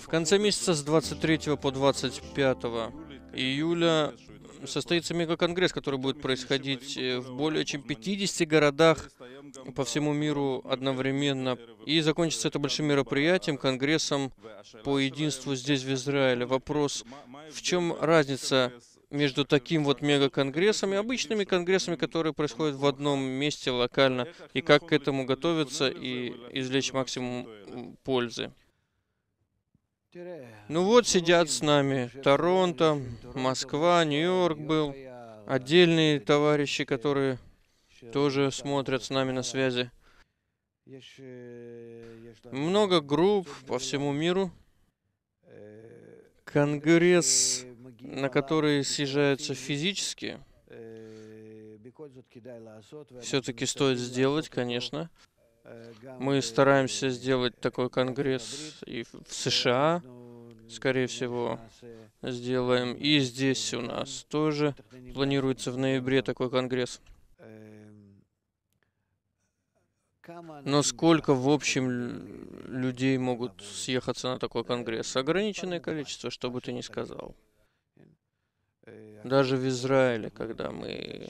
В конце месяца с 23 по 25 июля состоится мегаконгресс, который будет происходить э, в более чем 50 городах по всему миру одновременно. И закончится это большим мероприятием, конгрессом по единству здесь, в Израиле. Вопрос, в чем разница между таким вот мегаконгрессом и обычными конгрессами, которые происходят в одном месте локально, и как к этому готовиться и извлечь максимум пользы. Ну вот сидят с нами Торонто, Москва, Нью-Йорк был, отдельные товарищи, которые тоже смотрят с нами на связи. Много групп по всему миру. Конгресс, на который съезжаются физически, все-таки стоит сделать, конечно. Мы стараемся сделать такой конгресс и в США, скорее всего, сделаем. И здесь у нас тоже планируется в ноябре такой конгресс. Но сколько в общем людей могут съехаться на такой конгресс? Ограниченное количество, что бы ты ни сказал. Даже в Израиле, когда мы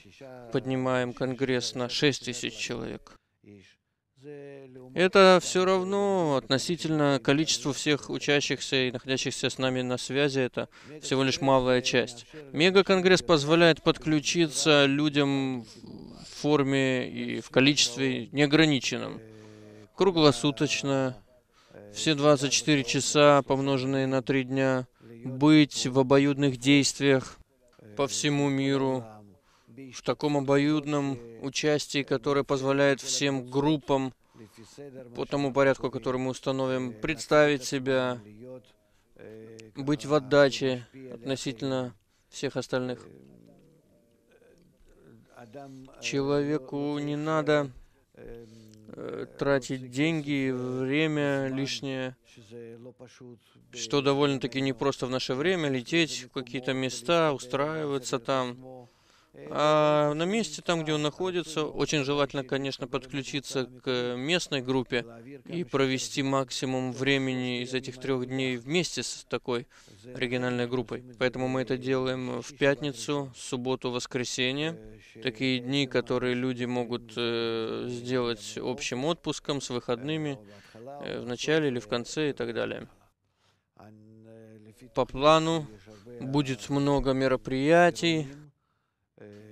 поднимаем конгресс на 6 тысяч человек, это все равно относительно количеству всех учащихся и находящихся с нами на связи, это всего лишь малая часть. Мега-конгресс позволяет подключиться людям в форме и в количестве неограниченном. Круглосуточно, все 24 часа, помноженные на 3 дня, быть в обоюдных действиях по всему миру, в таком обоюдном участии, которое позволяет всем группам по тому порядку, который мы установим, представить себя, быть в отдаче относительно всех остальных. Человеку не надо э, тратить деньги, время лишнее, что довольно-таки непросто в наше время, лететь в какие-то места, устраиваться там. А на месте, там, где он находится, очень желательно, конечно, подключиться к местной группе и провести максимум времени из этих трех дней вместе с такой оригинальной группой. Поэтому мы это делаем в пятницу, субботу, воскресенье. Такие дни, которые люди могут э, сделать общим отпуском, с выходными, э, в начале или в конце и так далее по плану будет много мероприятий,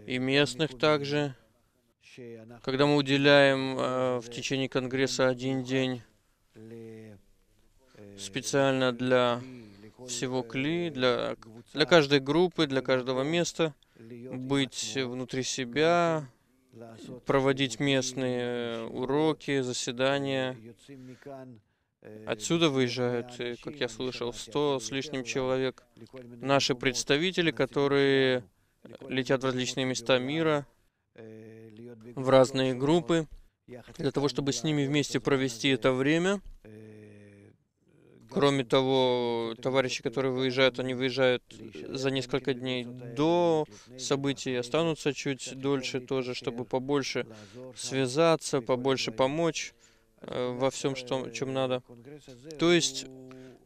и местных также, когда мы уделяем э, в течение Конгресса один день специально для всего кли, для, для каждой группы, для каждого места, быть внутри себя, проводить местные уроки, заседания. Отсюда выезжают, э, как я слышал, сто с лишним человек. Наши представители, которые летят в различные места мира, в разные группы, для того, чтобы с ними вместе провести это время. Э, Кроме того, э, товарищи, э, которые выезжают, они выезжают за несколько дней до событий, останутся чуть дольше тоже, чтобы побольше связаться, побольше помочь во всем, что, чем надо. То есть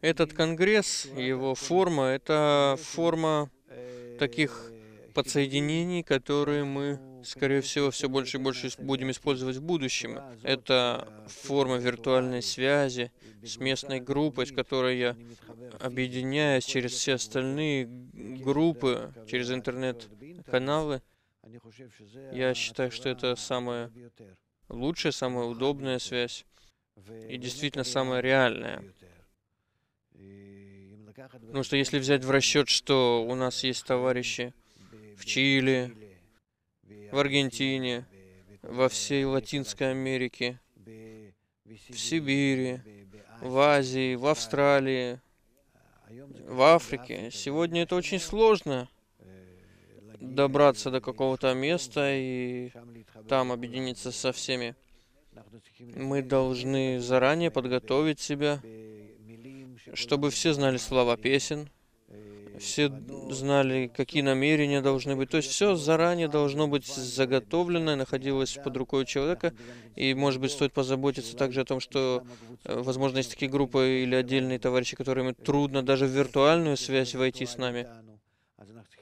этот конгресс, его форма, это форма таких подсоединений, которые мы, скорее всего, все больше и больше будем использовать в будущем. Это форма виртуальной связи с местной группой, с которой я объединяюсь через все остальные группы, через интернет-каналы. Я считаю, что это самая лучшая, самая удобная связь и действительно самая реальная. Потому что если взять в расчет, что у нас есть товарищи в Чили, в Аргентине, во всей Латинской Америке, в Сибири, в Азии, в Австралии, в Африке. Сегодня это очень сложно добраться до какого-то места и там объединиться со всеми. Мы должны заранее подготовить себя, чтобы все знали слова песен, все знали, какие намерения должны быть. То есть все заранее должно быть заготовлено, находилось под рукой человека. И, может быть, стоит позаботиться также о том, что, э, возможно, есть такие группы или отдельные товарищи, которым трудно даже в виртуальную связь войти с нами.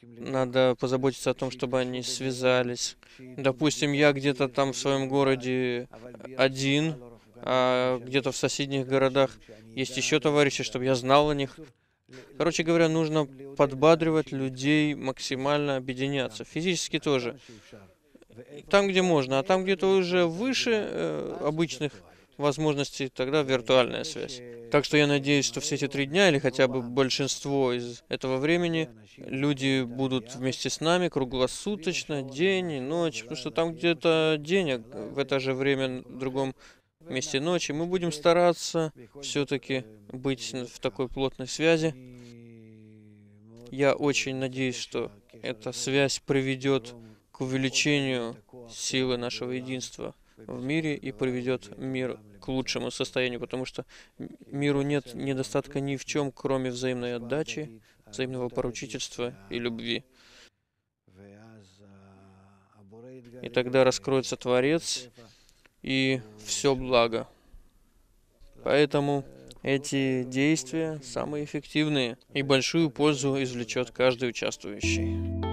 Надо позаботиться о том, чтобы они связались. Допустим, я где-то там в своем городе один, а где-то в соседних городах есть еще товарищи, чтобы я знал о них. Короче говоря, нужно подбадривать людей максимально объединяться. Физически тоже. Там, где можно, а там, где то уже выше э, обычных возможностей, тогда виртуальная связь. Так что я надеюсь, что все эти три дня, или хотя бы большинство из этого времени, люди будут вместе с нами круглосуточно, день и ночь, потому что там где-то денег а в это же время в другом вместе ночи. Мы будем стараться все-таки быть в такой плотной связи. Я очень надеюсь, что эта связь приведет к увеличению силы нашего единства в мире и приведет мир к лучшему состоянию, потому что миру нет недостатка ни в чем, кроме взаимной отдачи, взаимного поручительства и любви. И тогда раскроется Творец, и все благо. Поэтому эти действия самые эффективные, и большую пользу извлечет каждый участвующий.